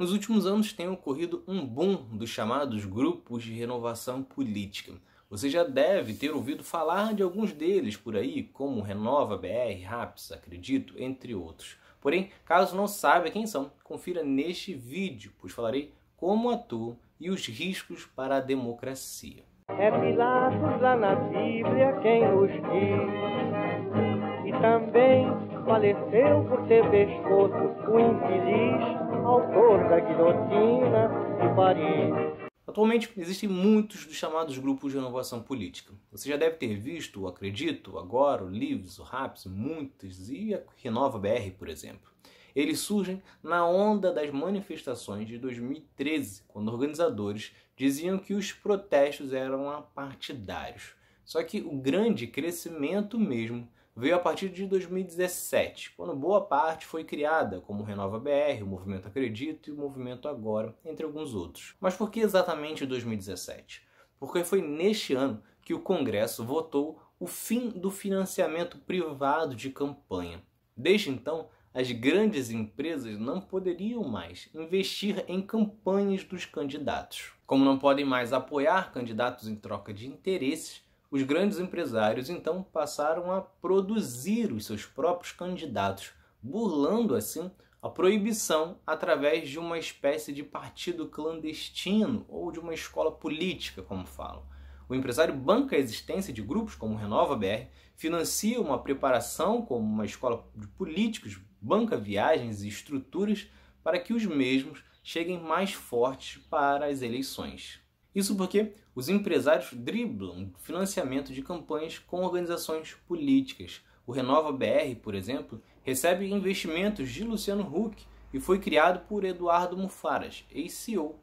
Nos últimos anos tem ocorrido um boom dos chamados grupos de renovação política. Você já deve ter ouvido falar de alguns deles por aí, como Renova BR, Raps, acredito, entre outros. Porém, caso não saiba quem são, confira neste vídeo, pois falarei como atuam e os riscos para a democracia. É Pilatos lá na Bíblia quem diz, e também faleceu por ter pescoço o infeliz autor da guilhotina de Paris. Atualmente existem muitos dos chamados grupos de renovação política. Você já deve ter visto o Acredito, o Agora, o Livres, o Raps, muitos e a Renova BR, por exemplo. Eles surgem na onda das manifestações de 2013, quando organizadores diziam que os protestos eram apartidários. Só que o grande crescimento mesmo veio a partir de 2017, quando boa parte foi criada, como o Renova BR, o Movimento Acredito e o Movimento Agora, entre alguns outros. Mas por que exatamente 2017? Porque foi neste ano que o Congresso votou o fim do financiamento privado de campanha. Desde então, as grandes empresas não poderiam mais investir em campanhas dos candidatos. Como não podem mais apoiar candidatos em troca de interesses, os grandes empresários então passaram a produzir os seus próprios candidatos, burlando assim a proibição através de uma espécie de partido clandestino ou de uma escola política, como falam. O empresário banca a existência de grupos como Renova BR, financia uma preparação como uma escola de políticos, banca viagens e estruturas para que os mesmos cheguem mais fortes para as eleições. Isso porque os empresários driblam financiamento de campanhas com organizações políticas. O Renova BR, por exemplo, recebe investimentos de Luciano Huck e foi criado por Eduardo Mufaras, ex-CEO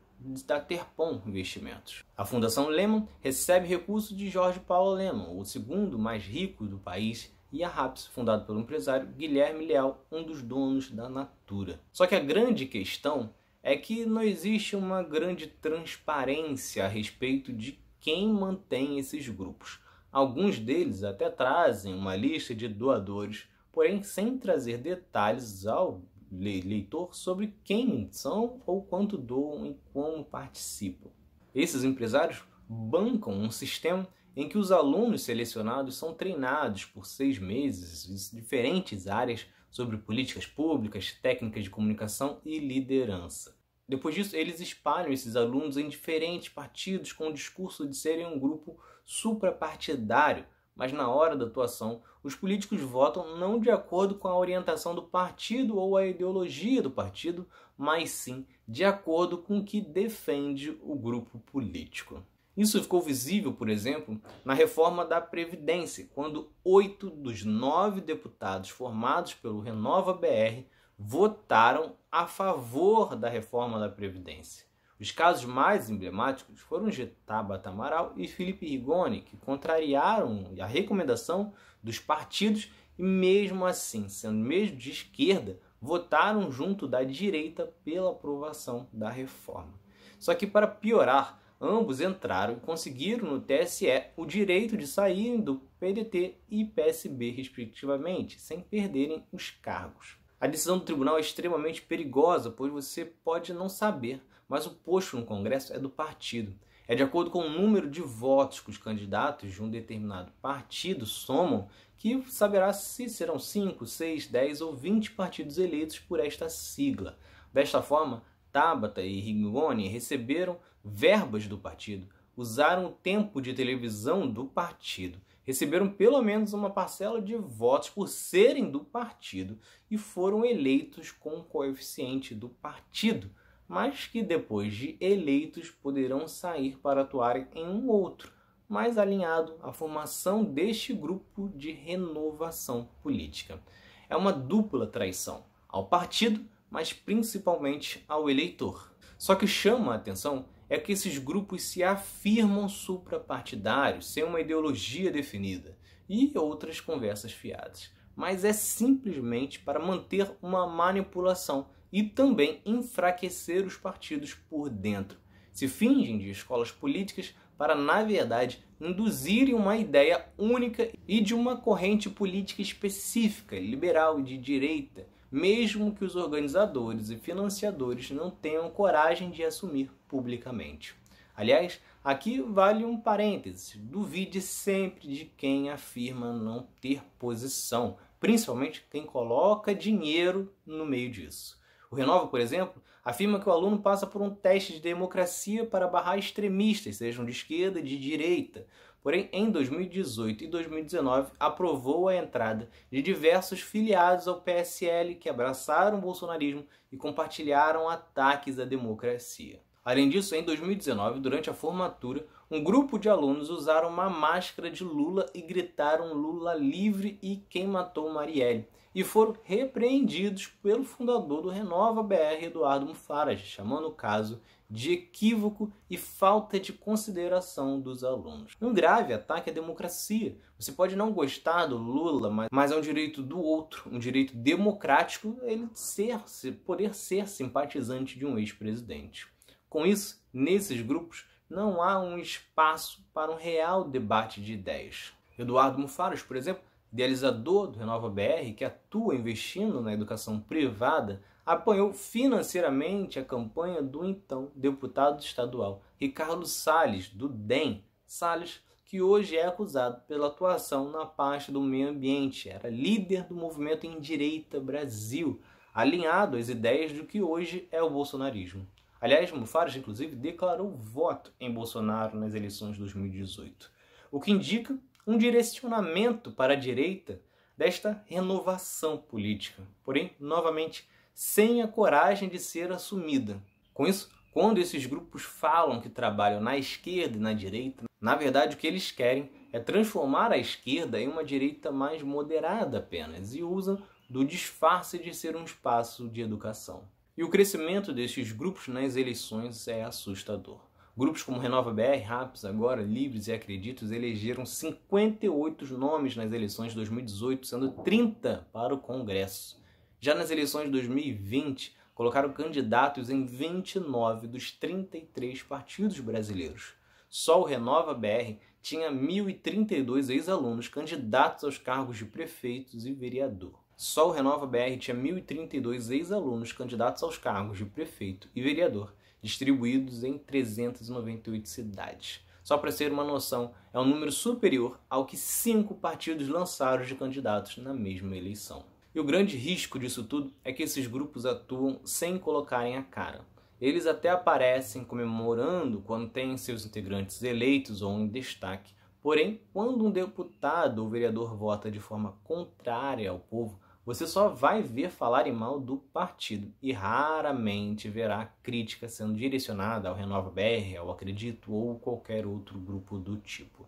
da Terpon Investimentos. A Fundação Lehman recebe recursos de Jorge Paulo Lehman, o segundo mais rico do país, e a RAPS, fundada pelo empresário Guilherme Leal, um dos donos da Natura. Só que a grande questão é que não existe uma grande transparência a respeito de quem mantém esses grupos. Alguns deles até trazem uma lista de doadores, porém sem trazer detalhes ao leitor sobre quem são ou quanto doam e como participam. Esses empresários bancam um sistema em que os alunos selecionados são treinados por seis meses em diferentes áreas sobre políticas públicas, técnicas de comunicação e liderança. Depois disso, eles espalham esses alunos em diferentes partidos com o discurso de serem um grupo suprapartidário, mas na hora da atuação, os políticos votam não de acordo com a orientação do partido ou a ideologia do partido, mas sim de acordo com o que defende o grupo político. Isso ficou visível, por exemplo, na reforma da Previdência, quando oito dos nove deputados formados pelo Renova BR votaram a favor da reforma da Previdência. Os casos mais emblemáticos foram Getaba Tamaral e Felipe Rigoni, que contrariaram a recomendação dos partidos e, mesmo assim, sendo mesmo de esquerda, votaram junto da direita pela aprovação da reforma. Só que, para piorar, Ambos entraram e conseguiram no TSE o direito de saírem do PDT e PSB, respectivamente, sem perderem os cargos. A decisão do tribunal é extremamente perigosa, pois você pode não saber, mas o posto no Congresso é do partido. É de acordo com o número de votos que os candidatos de um determinado partido somam que saberá se serão 5, 6, 10 ou 20 partidos eleitos por esta sigla. Desta forma, Tabata e Rigoni receberam verbas do partido, usaram o tempo de televisão do partido, receberam pelo menos uma parcela de votos por serem do partido e foram eleitos com o coeficiente do partido, mas que depois de eleitos poderão sair para atuarem em um outro, mais alinhado à formação deste grupo de renovação política. É uma dupla traição ao partido mas principalmente ao eleitor. Só que chama a atenção é que esses grupos se afirmam suprapartidários, sem uma ideologia definida, e outras conversas fiadas. Mas é simplesmente para manter uma manipulação e também enfraquecer os partidos por dentro. Se fingem de escolas políticas para, na verdade, induzirem uma ideia única e de uma corrente política específica, liberal e de direita, mesmo que os organizadores e financiadores não tenham coragem de assumir publicamente. Aliás, aqui vale um parêntese: duvide sempre de quem afirma não ter posição, principalmente quem coloca dinheiro no meio disso. O Renova, por exemplo, afirma que o aluno passa por um teste de democracia para barrar extremistas, sejam de esquerda e de direita porém em 2018 e 2019 aprovou a entrada de diversos filiados ao PSL que abraçaram o bolsonarismo e compartilharam ataques à democracia. Além disso, em 2019, durante a formatura, um grupo de alunos usaram uma máscara de Lula e gritaram Lula livre e quem matou Marielle. E foram repreendidos pelo fundador do Renova BR, Eduardo Mufaraj, chamando o caso de equívoco e falta de consideração dos alunos. Um grave ataque à democracia. Você pode não gostar do Lula, mas é um direito do outro, um direito democrático, ele ser, poder ser simpatizante de um ex-presidente. Com isso, nesses grupos, não há um espaço para um real debate de ideias. Eduardo Mufaros, por exemplo, idealizador do Renova BR, que atua investindo na educação privada, apoiou financeiramente a campanha do então deputado estadual Ricardo Salles, do DEM. Salles, que hoje é acusado pela atuação na parte do meio ambiente, era líder do movimento em direita Brasil, alinhado às ideias do que hoje é o bolsonarismo. Aliás, Mufares, inclusive, declarou voto em Bolsonaro nas eleições de 2018, o que indica um direcionamento para a direita desta renovação política. Porém, novamente, sem a coragem de ser assumida. Com isso, quando esses grupos falam que trabalham na esquerda e na direita, na verdade o que eles querem é transformar a esquerda em uma direita mais moderada apenas e usam do disfarce de ser um espaço de educação. E o crescimento destes grupos nas eleições é assustador. Grupos como Renova BR, Raps, Agora, Livres e Acreditos elegeram 58 nomes nas eleições de 2018, sendo 30 para o Congresso. Já nas eleições de 2020, colocaram candidatos em 29 dos 33 partidos brasileiros. Só o Renova BR tinha 1.032 ex-alunos candidatos aos cargos de prefeitos e vereador. Só o Renova BR tinha 1.032 ex-alunos candidatos aos cargos de prefeito e vereador, distribuídos em 398 cidades. Só para ser uma noção, é um número superior ao que cinco partidos lançaram de candidatos na mesma eleição. E o grande risco disso tudo é que esses grupos atuam sem colocarem a cara. Eles até aparecem comemorando quando têm seus integrantes eleitos ou em destaque, porém, quando um deputado ou vereador vota de forma contrária ao povo, você só vai ver falarem mal do partido e raramente verá crítica sendo direcionada ao Renova BR, ao Acredito ou qualquer outro grupo do tipo.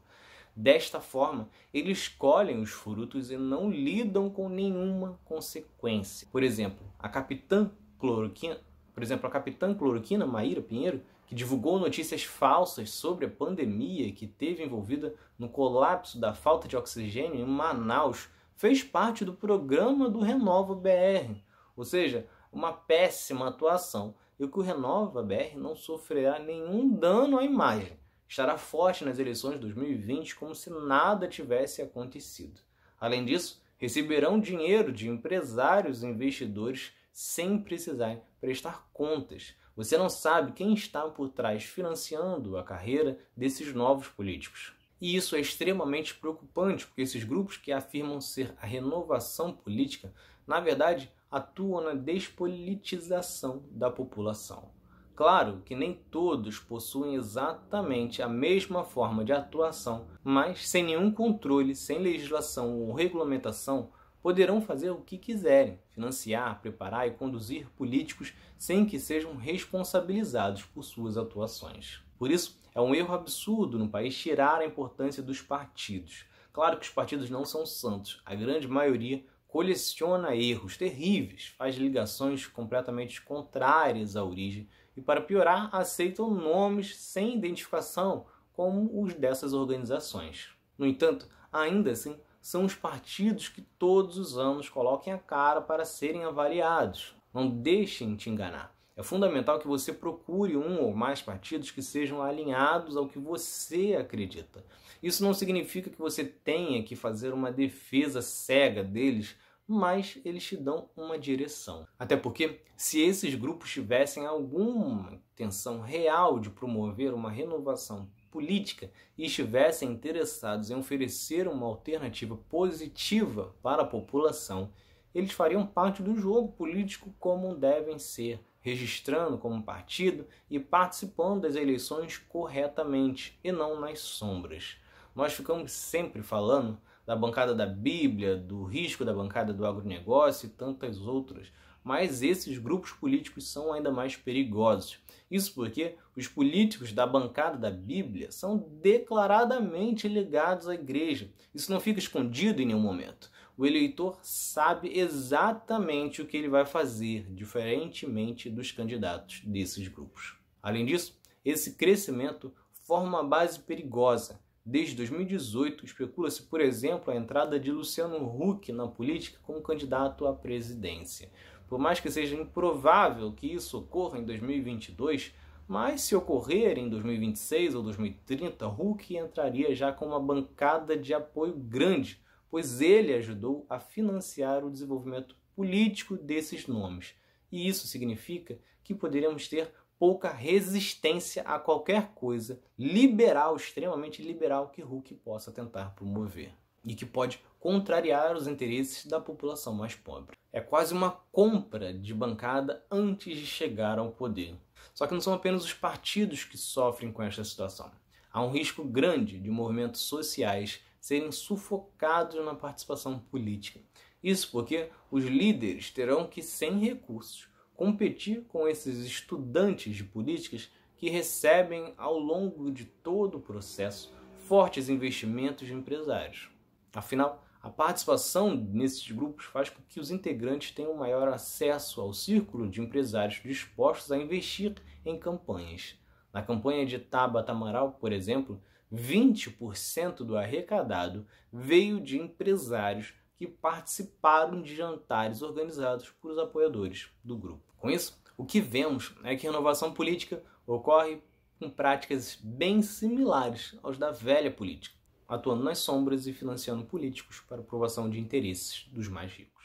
Desta forma, eles colhem os frutos e não lidam com nenhuma consequência. Por exemplo, a capitã cloroquina, por exemplo, a capitã cloroquina Maíra Pinheiro, que divulgou notícias falsas sobre a pandemia que teve envolvida no colapso da falta de oxigênio em Manaus, fez parte do programa do Renova BR, ou seja, uma péssima atuação, e que o Renova BR não sofrerá nenhum dano à imagem estará forte nas eleições de 2020 como se nada tivesse acontecido. Além disso, receberão dinheiro de empresários e investidores sem precisarem prestar contas. Você não sabe quem está por trás financiando a carreira desses novos políticos. E isso é extremamente preocupante, porque esses grupos que afirmam ser a renovação política, na verdade, atuam na despolitização da população. Claro que nem todos possuem exatamente a mesma forma de atuação, mas sem nenhum controle, sem legislação ou regulamentação, poderão fazer o que quiserem, financiar, preparar e conduzir políticos sem que sejam responsabilizados por suas atuações. Por isso, é um erro absurdo no país tirar a importância dos partidos. Claro que os partidos não são santos, a grande maioria coleciona erros terríveis, faz ligações completamente contrárias à origem e, para piorar, aceitam nomes sem identificação, como os dessas organizações. No entanto, ainda assim, são os partidos que todos os anos coloquem a cara para serem avaliados. Não deixem te enganar. É fundamental que você procure um ou mais partidos que sejam alinhados ao que você acredita. Isso não significa que você tenha que fazer uma defesa cega deles mas eles te dão uma direção. Até porque, se esses grupos tivessem alguma intenção real de promover uma renovação política e estivessem interessados em oferecer uma alternativa positiva para a população, eles fariam parte do jogo político como devem ser, registrando como partido e participando das eleições corretamente e não nas sombras. Nós ficamos sempre falando da bancada da Bíblia, do risco da bancada do agronegócio e tantas outras. Mas esses grupos políticos são ainda mais perigosos. Isso porque os políticos da bancada da Bíblia são declaradamente ligados à igreja. Isso não fica escondido em nenhum momento. O eleitor sabe exatamente o que ele vai fazer, diferentemente dos candidatos desses grupos. Além disso, esse crescimento forma uma base perigosa Desde 2018, especula-se, por exemplo, a entrada de Luciano Huck na política como candidato à presidência. Por mais que seja improvável que isso ocorra em 2022, mas se ocorrer em 2026 ou 2030, Huck entraria já com uma bancada de apoio grande, pois ele ajudou a financiar o desenvolvimento político desses nomes. E isso significa que poderíamos ter pouca resistência a qualquer coisa liberal, extremamente liberal, que Hulk possa tentar promover e que pode contrariar os interesses da população mais pobre. É quase uma compra de bancada antes de chegar ao poder. Só que não são apenas os partidos que sofrem com esta situação. Há um risco grande de movimentos sociais serem sufocados na participação política. Isso porque os líderes terão que, sem recursos, competir com esses estudantes de políticas que recebem, ao longo de todo o processo, fortes investimentos de empresários. Afinal, a participação nesses grupos faz com que os integrantes tenham maior acesso ao círculo de empresários dispostos a investir em campanhas. Na campanha de Tabata Amaral, por exemplo, 20% do arrecadado veio de empresários que participaram de jantares organizados por os apoiadores do grupo. Com isso, o que vemos é que renovação política ocorre com práticas bem similares aos da velha política, atuando nas sombras e financiando políticos para aprovação de interesses dos mais ricos.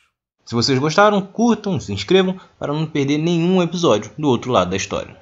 Se vocês gostaram, curtam, se inscrevam para não perder nenhum episódio do outro lado da história.